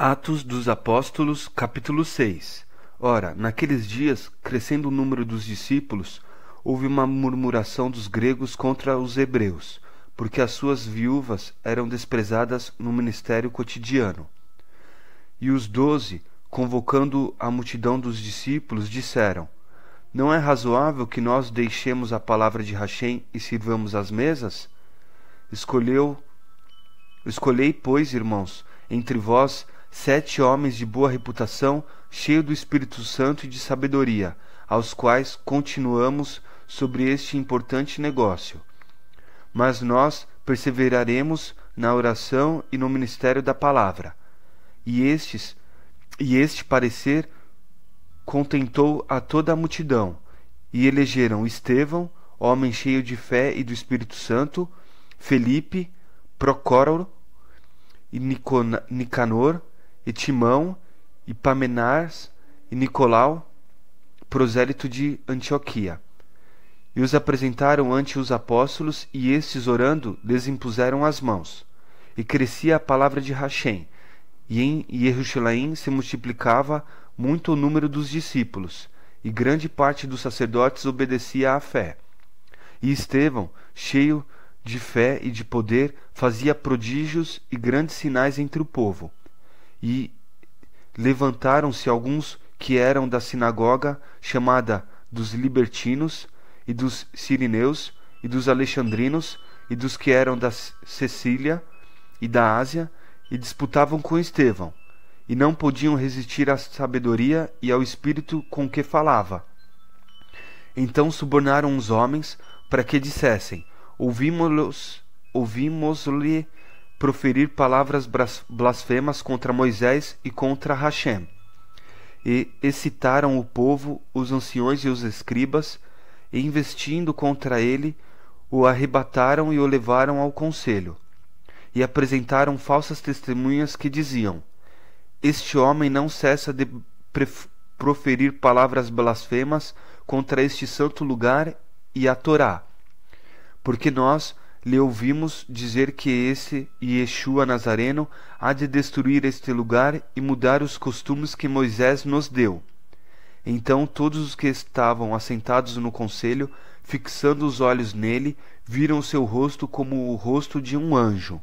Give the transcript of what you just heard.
Atos dos Apóstolos, capítulo 6 Ora, naqueles dias, crescendo o número dos discípulos, houve uma murmuração dos gregos contra os hebreus, porque as suas viúvas eram desprezadas no ministério cotidiano. E os doze, convocando a multidão dos discípulos, disseram: Não é razoável que nós deixemos a palavra de Rachem e sirvamos as mesas? Escolheu. Escolhei, pois, irmãos, entre vós sete homens de boa reputação, cheios do Espírito Santo e de sabedoria, aos quais continuamos sobre este importante negócio. Mas nós perseveraremos na oração e no ministério da palavra. E estes e este parecer contentou a toda a multidão, e elegeram Estevão, homem cheio de fé e do Espírito Santo, Felipe, Procóroro, e Nicanor, e Timão, e Pamenars, e Nicolau, prosélito de Antioquia. E os apresentaram ante os apóstolos, e estes, orando, lhes impuseram as mãos. E crescia a palavra de Rachem, e em Jerusalém se multiplicava muito o número dos discípulos, e grande parte dos sacerdotes obedecia à fé. E Estevão, cheio de fé e de poder, fazia prodígios e grandes sinais entre o povo. E levantaram-se alguns que eram da sinagoga chamada dos libertinos e dos sirineus e dos alexandrinos e dos que eram da cecília e da Ásia e disputavam com Estevão e não podiam resistir à sabedoria e ao espírito com que falava. Então subornaram os homens para que dissessem: Ouvimos-lhe ouvimos proferir palavras blasfemas contra Moisés e contra Hashem. E excitaram o povo, os anciões e os escribas, e investindo contra ele, o arrebataram e o levaram ao conselho. E apresentaram falsas testemunhas que diziam: Este homem não cessa de proferir palavras blasfemas contra este santo lugar e a Torá. Porque nós lhe ouvimos dizer que esse Yeshua Nazareno há de destruir este lugar e mudar os costumes que Moisés nos deu. Então todos os que estavam assentados no conselho, fixando os olhos nele, viram seu rosto como o rosto de um anjo.